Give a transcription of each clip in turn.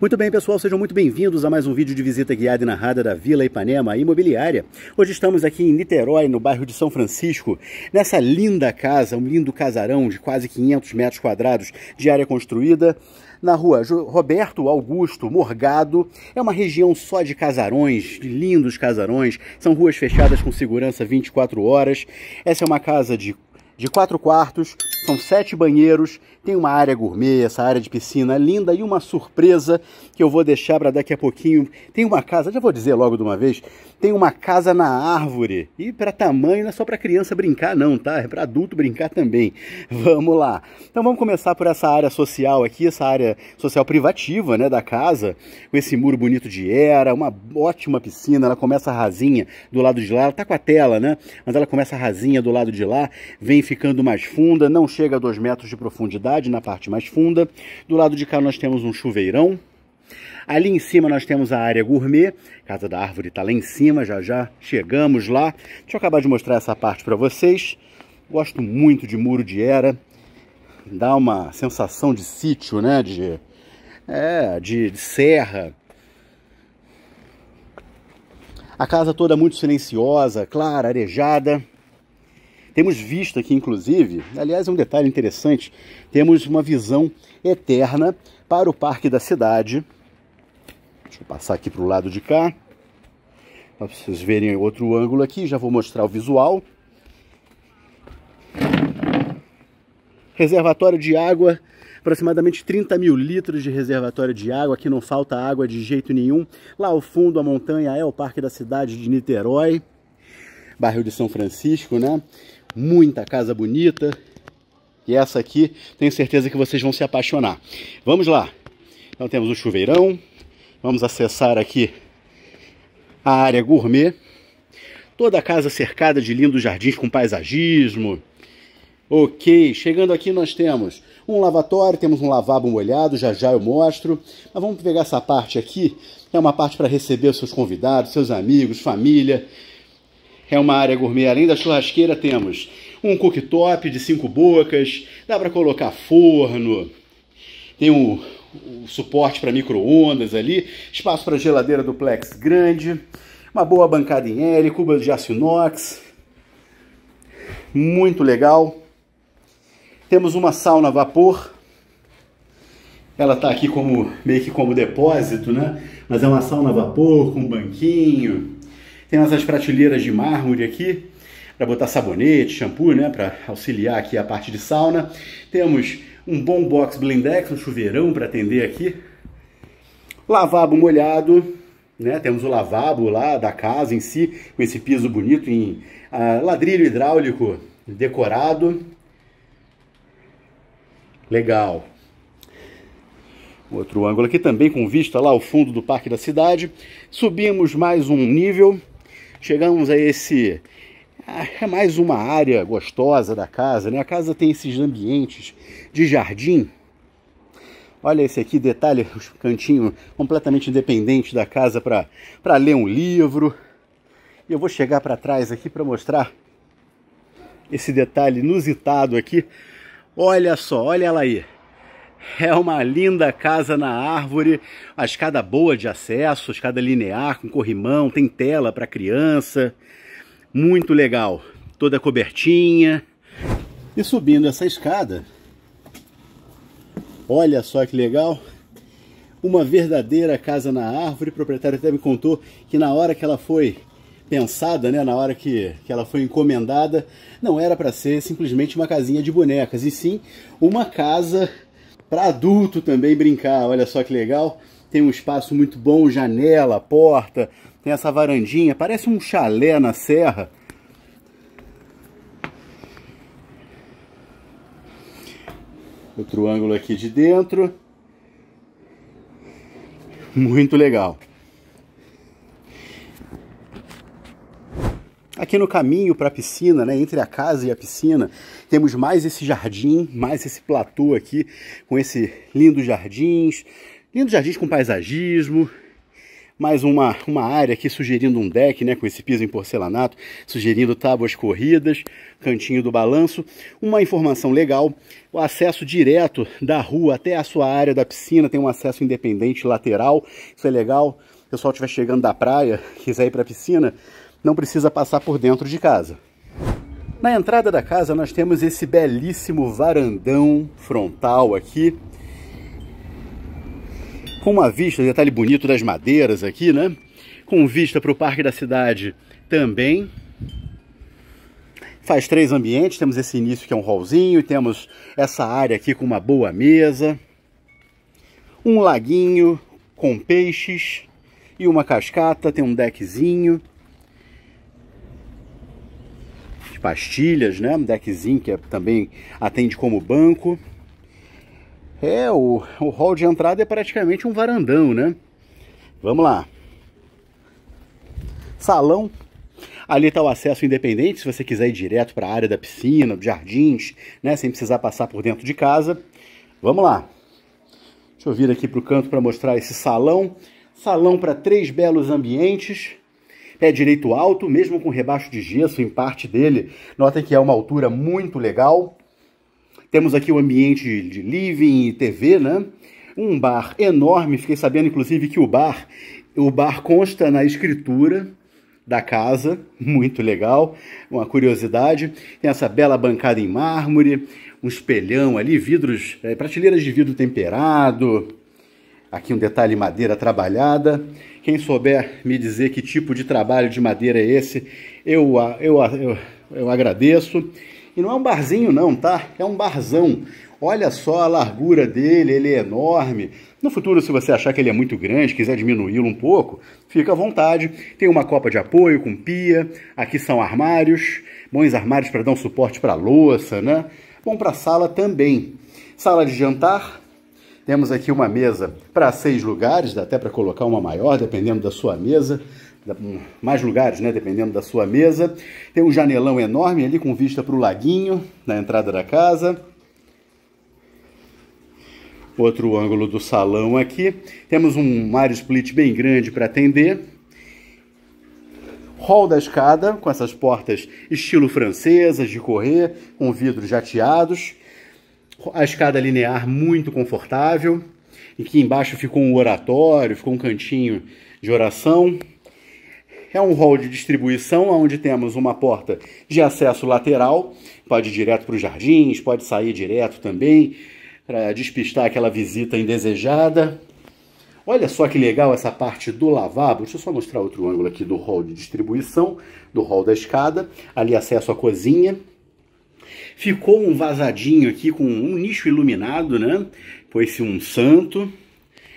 Muito bem, pessoal, sejam muito bem-vindos a mais um vídeo de visita guiada e narrada da Vila Ipanema Imobiliária. Hoje estamos aqui em Niterói, no bairro de São Francisco, nessa linda casa, um lindo casarão de quase 500 metros quadrados de área construída, na rua Roberto Augusto Morgado. É uma região só de casarões, de lindos casarões, são ruas fechadas com segurança 24 horas. Essa é uma casa de de quatro quartos, são sete banheiros, tem uma área gourmet, essa área de piscina linda e uma surpresa que eu vou deixar para daqui a pouquinho. Tem uma casa, já vou dizer logo de uma vez, tem uma casa na árvore. E para tamanho não é só para criança brincar não, tá? É para adulto brincar também. Vamos lá. Então vamos começar por essa área social aqui, essa área social privativa, né, da casa, com esse muro bonito de era, uma ótima piscina, ela começa rasinha do lado de lá, ela tá com a tela, né? Mas ela começa rasinha do lado de lá, vem ficando mais funda, não chega a 2 metros de profundidade na parte mais funda. Do lado de cá nós temos um chuveirão. Ali em cima nós temos a área gourmet, Casa da Árvore está lá em cima, já já chegamos lá. Deixa eu acabar de mostrar essa parte para vocês. Gosto muito de muro de era, dá uma sensação de sítio, né? De, é, de, de serra. A casa toda muito silenciosa, clara, arejada. Temos visto aqui, inclusive, aliás, é um detalhe interessante, temos uma visão eterna para o Parque da Cidade. Deixa eu passar aqui para o lado de cá, para vocês verem outro ângulo aqui, já vou mostrar o visual. Reservatório de água aproximadamente 30 mil litros de reservatório de água, aqui não falta água de jeito nenhum. Lá ao fundo, a montanha é o Parque da Cidade de Niterói, bairro de São Francisco, né? muita casa bonita. E essa aqui, tenho certeza que vocês vão se apaixonar. Vamos lá. Então temos o chuveirão. Vamos acessar aqui a área gourmet. Toda a casa cercada de lindos jardins com paisagismo. Ok, chegando aqui nós temos um lavatório, temos um lavabo molhado, já já eu mostro. Mas vamos pegar essa parte aqui, é uma parte para receber os seus convidados, seus amigos, família é uma área gourmet. Além da churrasqueira, temos um cooktop de cinco bocas, dá para colocar forno, tem um, um suporte para micro-ondas ali, espaço para geladeira duplex grande, uma boa bancada em L, cuba de aço inox, muito legal. Temos uma sauna a vapor, ela está aqui como meio que como depósito, né? Mas é uma sauna a vapor com um banquinho, tem as prateleiras de mármore aqui, para botar sabonete, shampoo, né, para auxiliar aqui a parte de sauna. Temos um bom box blindex, um chuveirão para atender aqui. Lavabo molhado, né? Temos o lavabo lá da casa em si, com esse piso bonito em ah, ladrilho hidráulico decorado. Legal. Outro ângulo aqui também com vista lá ao fundo do Parque da Cidade. Subimos mais um nível Chegamos a esse é mais uma área gostosa da casa, né? A casa tem esses ambientes de jardim. Olha esse aqui, detalhe, o cantinho completamente independente da casa para ler um livro. E eu vou chegar para trás aqui para mostrar esse detalhe inusitado aqui. Olha só, olha ela aí. É uma linda casa na árvore, a escada boa de acesso, escada linear com corrimão, tem tela para criança. Muito legal. Toda cobertinha. E subindo essa escada, olha só que legal. Uma verdadeira casa na árvore. O proprietário até me contou que na hora que ela foi pensada, né, na hora que, que ela foi encomendada, não era para ser simplesmente uma casinha de bonecas, e sim uma casa para adulto também brincar. Olha só que legal. Tem um espaço muito bom, janela, porta, tem essa varandinha, parece um chalé na serra. Outro ângulo aqui de dentro. Muito legal. Aqui no caminho para a piscina, né, entre a casa e a piscina, temos mais esse jardim, mais esse platô aqui, com esse lindo jardins, lindos jardins com paisagismo, mais uma, uma área aqui sugerindo um deck, né, com esse piso em porcelanato, sugerindo tábuas corridas, cantinho do balanço. Uma informação legal, o acesso direto da rua até a sua área da piscina tem um acesso independente lateral, isso é legal. O pessoal estiver chegando da praia, quiser ir para a piscina, não precisa passar por dentro de casa. Na entrada da casa nós temos esse belíssimo varandão frontal aqui, com uma vista, detalhe bonito das madeiras aqui, né? Com vista para o Parque da Cidade também. Faz três ambientes, temos esse início que é um hallzinho, temos essa área aqui com uma boa mesa, um laguinho com peixes e uma cascata, tem um deckzinho pastilhas, né? Um deckzinho que é, também atende como banco. É, o, o hall de entrada é praticamente um varandão, né? Vamos lá. Salão. Ali está o acesso independente, se você quiser ir direto para a área da piscina, jardins, né? Sem precisar passar por dentro de casa. Vamos lá. Deixa eu vir aqui para o canto para mostrar esse salão. Salão para três belos ambientes. Pé direito alto, mesmo com rebaixo de gesso em parte dele. Notem que é uma altura muito legal. Temos aqui o um ambiente de living e TV, né? Um bar enorme, fiquei sabendo inclusive que o bar, o bar consta na escritura da casa, muito legal, uma curiosidade. Tem essa bela bancada em mármore, um espelhão ali, vidros, é, prateleiras de vidro temperado, Aqui um detalhe madeira trabalhada. Quem souber me dizer que tipo de trabalho de madeira é esse, eu, eu, eu, eu agradeço. E não é um barzinho não, tá? É um barzão. Olha só a largura dele, ele é enorme. No futuro, se você achar que ele é muito grande, quiser diminuí-lo um pouco, fica à vontade. Tem uma copa de apoio com pia. Aqui são armários, bons armários para dar um suporte para a louça, né? Bom para sala também. Sala de jantar, temos aqui uma mesa para seis lugares, dá até para colocar uma maior, dependendo da sua mesa. Hum, mais lugares, né? Dependendo da sua mesa. Tem um janelão enorme ali com vista para o laguinho na entrada da casa outro ângulo do salão aqui. Temos um área split bem grande para atender. Hall da escada, com essas portas estilo francesas, de correr, com vidros jateados a escada linear muito confortável. E aqui embaixo ficou um oratório, ficou um cantinho de oração. É um hall de distribuição onde temos uma porta de acesso lateral, pode ir direto para os jardins, pode sair direto também, para despistar aquela visita indesejada. Olha só que legal essa parte do lavabo. Deixa eu só mostrar outro ângulo aqui do hall de distribuição, do hall da escada. Ali acesso à cozinha. Ficou um vazadinho aqui com um nicho iluminado, né? Foi se um santo,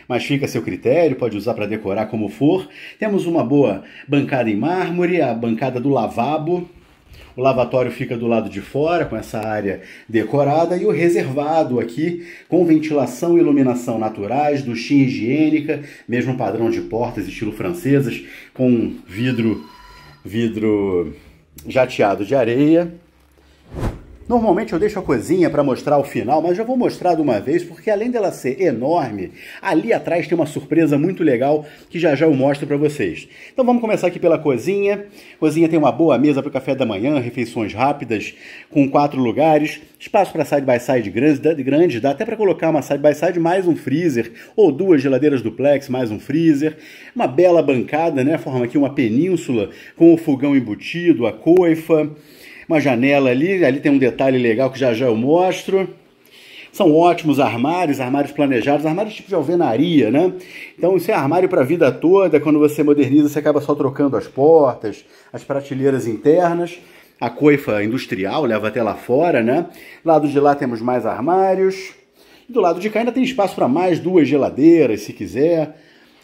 mas fica a seu critério, pode usar para decorar como for. Temos uma boa bancada em mármore, a bancada do lavabo. O lavatório fica do lado de fora, com essa área decorada, e o reservado aqui, com ventilação e iluminação naturais, duchinha higiênica, mesmo padrão de portas estilo francesas, com vidro, vidro jateado de areia. Normalmente eu deixo a cozinha para mostrar o final, mas já vou mostrar de uma vez, porque além dela ser enorme, ali atrás tem uma surpresa muito legal que já já eu mostro para vocês. Então vamos começar aqui pela cozinha. A cozinha tem uma boa mesa para o café da manhã, refeições rápidas, com quatro lugares, espaço para side-by-side grande, grande, dá até para colocar uma side-by-side mais um freezer, ou duas geladeiras duplex mais um freezer, uma bela bancada, né? Forma aqui uma península com o fogão embutido, a coifa uma janela ali, ali tem um detalhe legal que já já eu mostro. São ótimos armários, armários planejados, armários tipo de alvenaria, né? Então isso é armário para a vida toda, quando você moderniza você acaba só trocando as portas, as prateleiras internas, a coifa industrial leva até lá fora, né? Lado de lá temos mais armários. E do lado de cá ainda tem espaço para mais duas geladeiras, se quiser.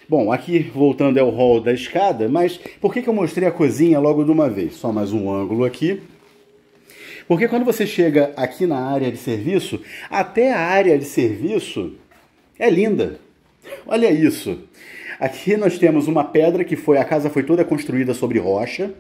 Bom, aqui voltando é o hall da escada, mas por que, que eu mostrei a cozinha logo de uma vez? Só mais um ângulo aqui. Porque quando você chega aqui na área de serviço, até a área de serviço é linda. Olha isso. Aqui nós temos uma pedra que foi, a casa foi toda construída sobre rocha,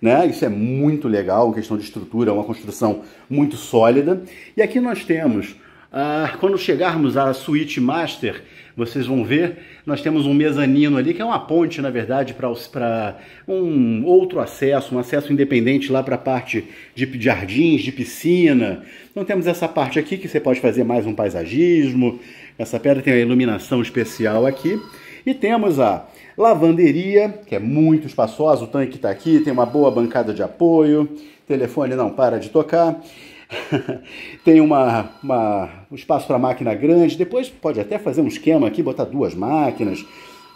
né? Isso é muito legal, questão de estrutura, é uma construção muito sólida. E aqui nós temos ah, quando chegarmos à suíte master, vocês vão ver, nós temos um mezanino ali, que é uma ponte, na verdade, para um outro acesso, um acesso independente lá para a parte de jardins, de piscina. Então temos essa parte aqui que você pode fazer mais um paisagismo. Essa pedra tem a iluminação especial aqui. E temos a lavanderia, que é muito espaçosa, o tanque está aqui, tem uma boa bancada de apoio, telefone não para de tocar. tem uma, uma, um espaço para máquina grande. Depois pode até fazer um esquema aqui, botar duas máquinas,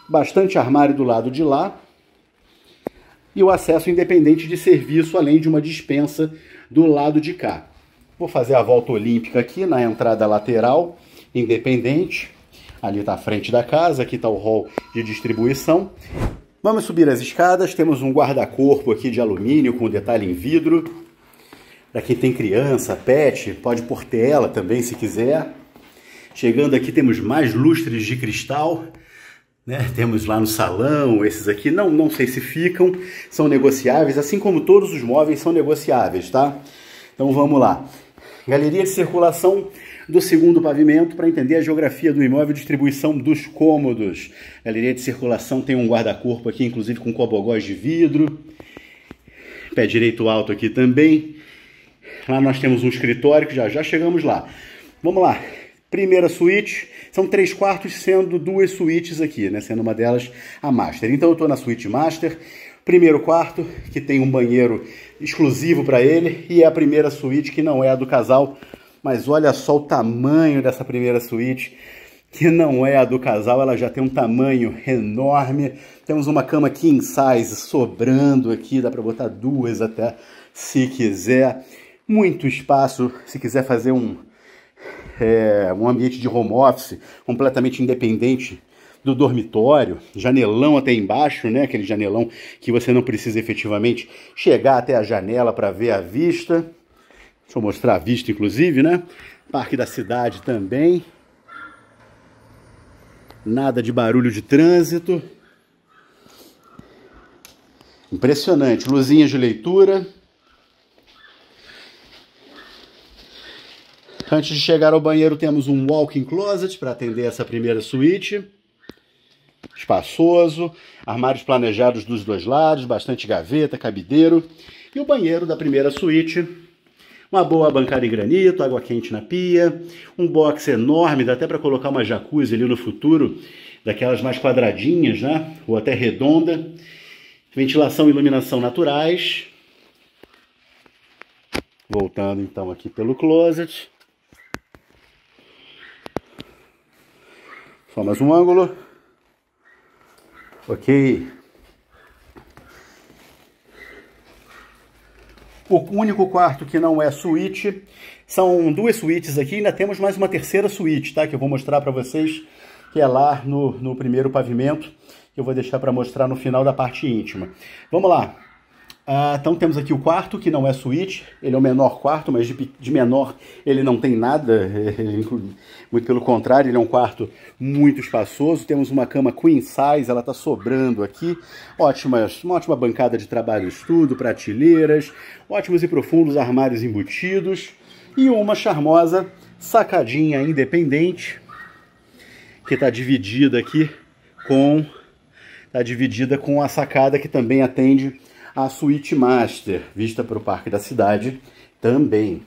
bastante armário do lado de lá e o acesso independente de serviço, além de uma dispensa do lado de cá. Vou fazer a volta olímpica aqui na entrada lateral, independente. Ali está a frente da casa, aqui está o hall de distribuição. Vamos subir as escadas, temos um guarda-corpo aqui de alumínio com detalhe em vidro. Para quem tem criança, pet, pode pôr tela também se quiser. Chegando aqui temos mais lustres de cristal. Né? Temos lá no salão, esses aqui não, não sei se ficam, são negociáveis, assim como todos os móveis são negociáveis, tá? Então vamos lá. Galeria de circulação do segundo pavimento para entender a geografia do imóvel e distribuição dos cômodos. Galeria de circulação tem um guarda-corpo aqui, inclusive com cobogós de vidro. Pé direito alto aqui também. Lá nós temos um escritório que já já chegamos lá. Vamos lá. Primeira suíte, são três quartos, sendo duas suítes aqui, né? Sendo uma delas a master. Então eu estou na suíte master, primeiro quarto, que tem um banheiro exclusivo para ele, e é a primeira suíte que não é a do casal. Mas olha só o tamanho dessa primeira suíte, que não é a do casal, ela já tem um tamanho enorme. Temos uma cama king size sobrando aqui, dá para botar duas até se quiser muito espaço se quiser fazer um, é, um ambiente de home office completamente independente do dormitório, janelão até embaixo, né? Aquele janelão que você não precisa efetivamente chegar até a janela para ver a vista. Deixa eu mostrar a vista, inclusive, né? Parque da cidade também. Nada de barulho de trânsito. Impressionante. Luzinhas de leitura. Antes de chegar ao banheiro, temos um walk-in closet para atender essa primeira suíte. Espaçoso, armários planejados dos dois lados, bastante gaveta, cabideiro. E o banheiro da primeira suíte. Uma boa bancada em granito, água quente na pia, um box enorme, dá até para colocar uma jacuzzi ali no futuro, daquelas mais quadradinhas, né? Ou até redonda. Ventilação e iluminação naturais, Voltando então aqui pelo closet. Só mais um ângulo. Ok. O único quarto que não é suíte. São duas suítes aqui. Ainda temos mais uma terceira suíte, tá? Que eu vou mostrar para vocês. Que é lá no, no primeiro pavimento. Que eu vou deixar para mostrar no final da parte íntima. Vamos lá. Ah, então temos aqui o quarto, que não é suíte, ele é o menor quarto, mas de, de menor ele não tem nada, muito pelo contrário, ele é um quarto muito espaçoso. Temos uma cama queen size, ela está sobrando aqui. Ótimas, uma ótima bancada de trabalho e estudo, prateleiras, ótimos e profundos armários embutidos e uma charmosa sacadinha independente que está dividida aqui com está dividida com a sacada que também atende a suíte master, vista para o Parque da Cidade também.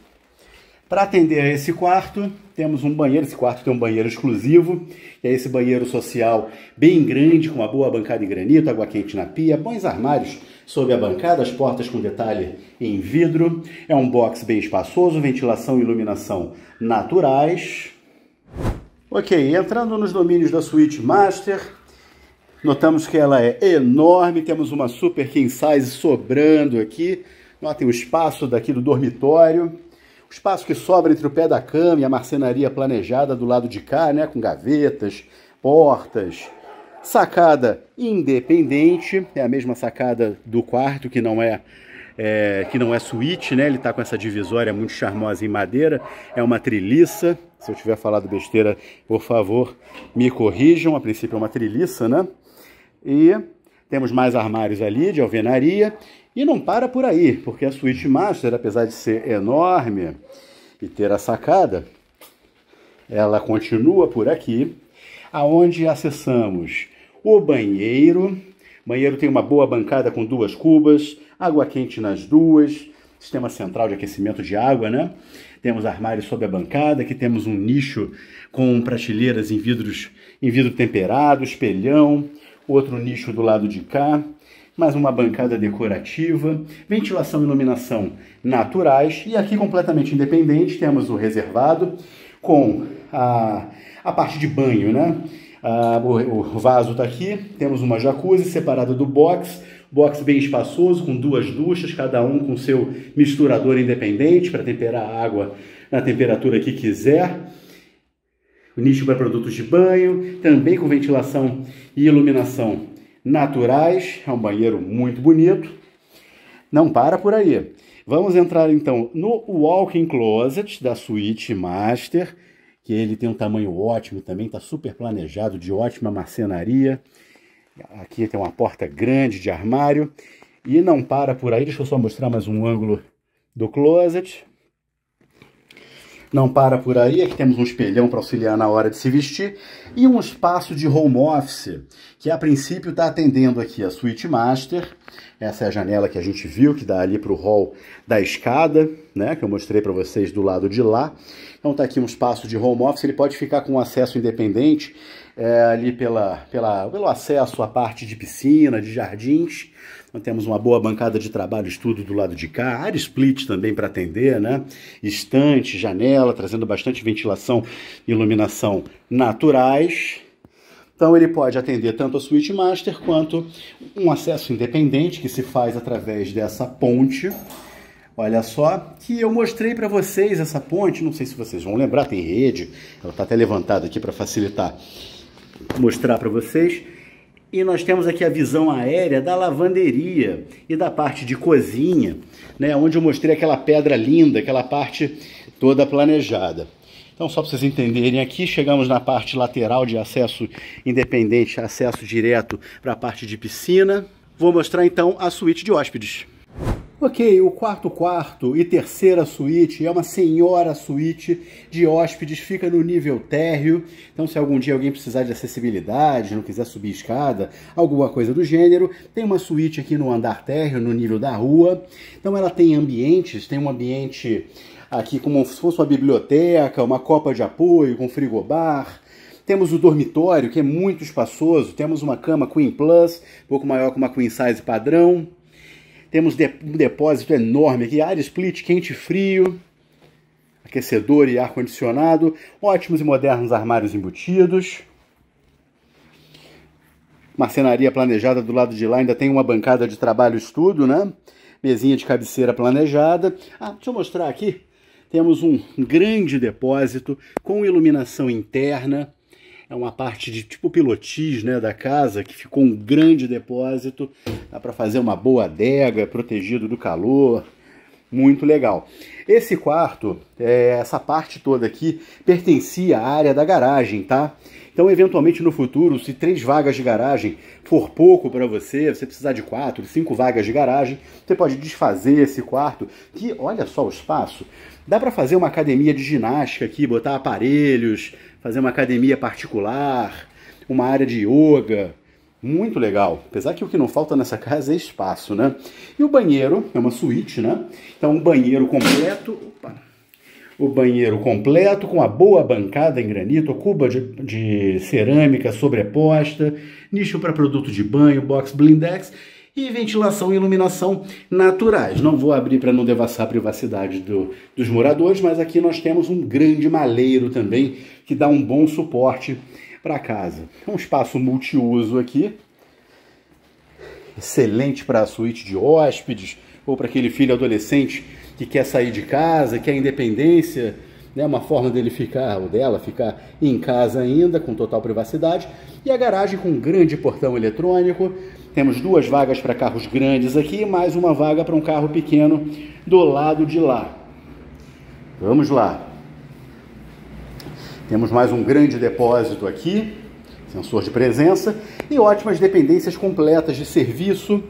Para atender a esse quarto, temos um banheiro. Esse quarto tem um banheiro exclusivo. é esse banheiro social bem grande, com uma boa bancada em granito, água quente na pia, bons armários sob a bancada, as portas com detalhe em vidro. É um box bem espaçoso, ventilação e iluminação naturais. Ok, entrando nos domínios da suíte master, Notamos que ela é enorme, temos uma super king size sobrando aqui. Notem o espaço daqui do dormitório. O espaço que sobra entre o pé da cama e a marcenaria planejada do lado de cá, né? Com gavetas, portas. Sacada independente, é a mesma sacada do quarto, que não é, é que não é suíte, né? Ele está com essa divisória muito charmosa em madeira, é uma triliça. Se eu tiver falado besteira, por favor, me corrijam. A princípio é uma triliça, né? E temos mais armários ali de alvenaria. E não para por aí, porque a suíte master, apesar de ser enorme e ter a sacada, ela continua por aqui, aonde acessamos o banheiro. O banheiro tem uma boa bancada com duas cubas, água quente nas duas, sistema central de aquecimento de água, né? Temos armários sob a bancada, aqui temos um nicho com prateleiras em vidros, em vidro temperado, espelhão, outro nicho do lado de cá, mais uma bancada decorativa, ventilação e iluminação naturais e aqui completamente independente temos o reservado com a, a parte de banho, né? Ah, o, o, vaso está aqui, temos uma jacuzzi separada do box, box bem espaçoso, com duas duchas, cada um com seu misturador independente para temperar a água na temperatura que quiser o nicho para produtos de banho, também com ventilação e iluminação naturais. É um banheiro muito bonito. Não para por aí. Vamos entrar então no walk-in closet da suíte master, que ele tem um tamanho ótimo também, está super planejado, de ótima marcenaria. Aqui tem uma porta grande de armário. E não para por aí, deixa eu só mostrar mais um ângulo do closet. Não para por aí, aqui temos um espelhão para auxiliar na hora de se vestir e um espaço de home office, que a princípio está atendendo aqui a suíte master. Essa é a janela que a gente viu, que dá ali para o hall da escada, né, que eu mostrei para vocês do lado de lá. Então está aqui um espaço de home office, ele pode ficar com acesso independente, é, ali pela, pela, pelo acesso à parte de piscina, de jardins, temos uma boa bancada de trabalho, estudo do lado de cá, área split também para atender, né? Estante, janela, trazendo bastante ventilação e iluminação naturais. Então ele pode atender tanto a suíte master quanto um acesso independente que se faz através dessa ponte. Olha só que eu mostrei para vocês essa ponte, não sei se vocês vão lembrar, tem rede, ela está até levantada aqui para facilitar mostrar para vocês. E nós temos aqui a visão aérea da lavanderia e da parte de cozinha, né, onde eu mostrei aquela pedra linda, aquela parte toda planejada. Então, só para vocês entenderem aqui, chegamos na parte lateral de acesso independente, acesso direto para a parte de piscina. Vou mostrar então a suíte de hóspedes. Ok, o quarto quarto e terceira suíte é uma senhora suíte de hóspedes, fica no nível térreo. Então, se algum dia alguém precisar de acessibilidade, não quiser subir escada, alguma coisa do gênero, tem uma suíte aqui no andar térreo, no nível da rua. Então, ela tem ambientes, tem um ambiente aqui como se fosse uma biblioteca, uma copa de apoio, com frigobar. Temos o dormitório, que é muito espaçoso, temos uma cama Queen Plus, um pouco maior que uma Queen Size padrão. Temos um depósito enorme aqui, área split, quente e frio, aquecedor e ar-condicionado, ótimos e modernos armários embutidos. Marcenaria planejada do lado de lá, ainda tem uma bancada de trabalho estudo, né? Mesinha de cabeceira planejada. Ah, deixa eu mostrar aqui. Temos um grande depósito com iluminação interna é uma parte de tipo pilotis né, da casa, que ficou um grande depósito, dá para fazer uma boa adega, protegido do calor, muito legal. Esse quarto, é, essa parte toda aqui, pertencia à área da garagem, tá? Então, eventualmente no futuro, se três vagas de garagem for pouco para você, você precisar de quatro, cinco vagas de garagem, você pode desfazer esse quarto, que olha só o espaço, Dá para fazer uma academia de ginástica aqui, botar aparelhos, fazer uma academia particular, uma área de yoga. Muito legal. Apesar que o que não falta nessa casa é espaço, né? E o banheiro é uma suíte, né? Então, um banheiro completo. Opa. O banheiro completo, com a boa bancada em granito, cuba de, de cerâmica sobreposta, nicho para produto de banho, box blindex e ventilação e iluminação naturais. Não vou abrir para não devassar a privacidade do, dos moradores, mas aqui nós temos um grande maleiro também que dá um bom suporte para casa. É um espaço multiuso aqui, excelente para a suíte de hóspedes ou para aquele filho adolescente que quer sair de casa, quer independência né, uma forma dele ficar, ou dela ficar em casa ainda, com total privacidade, e a garagem com um grande portão eletrônico. Temos duas vagas para carros grandes aqui mais uma vaga para um carro pequeno do lado de lá. Vamos lá. Temos mais um grande depósito aqui, sensor de presença e ótimas dependências completas de serviço,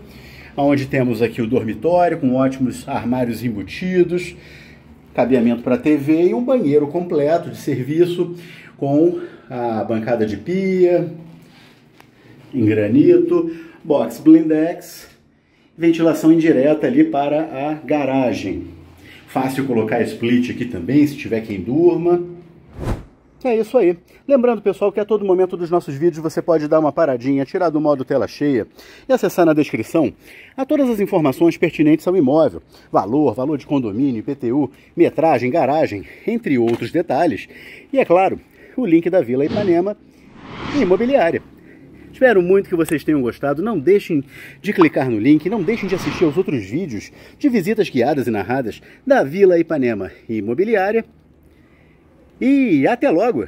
onde temos aqui o dormitório com ótimos armários embutidos, cabeamento para TV e um banheiro completo de serviço com a bancada de pia em granito, box blindex, ventilação indireta ali para a garagem. Fácil colocar split aqui também, se tiver quem durma. É isso aí. Lembrando, pessoal, que a todo momento dos nossos vídeos você pode dar uma paradinha, tirar do modo tela cheia e acessar na descrição a todas as informações pertinentes ao imóvel: valor, valor de condomínio, IPTU, metragem, garagem, entre outros detalhes. E é claro, o link da Vila Ipanema Imobiliária. Espero muito que vocês tenham gostado. Não deixem de clicar no link, não deixem de assistir aos outros vídeos de visitas guiadas e narradas da Vila Ipanema Imobiliária e até logo!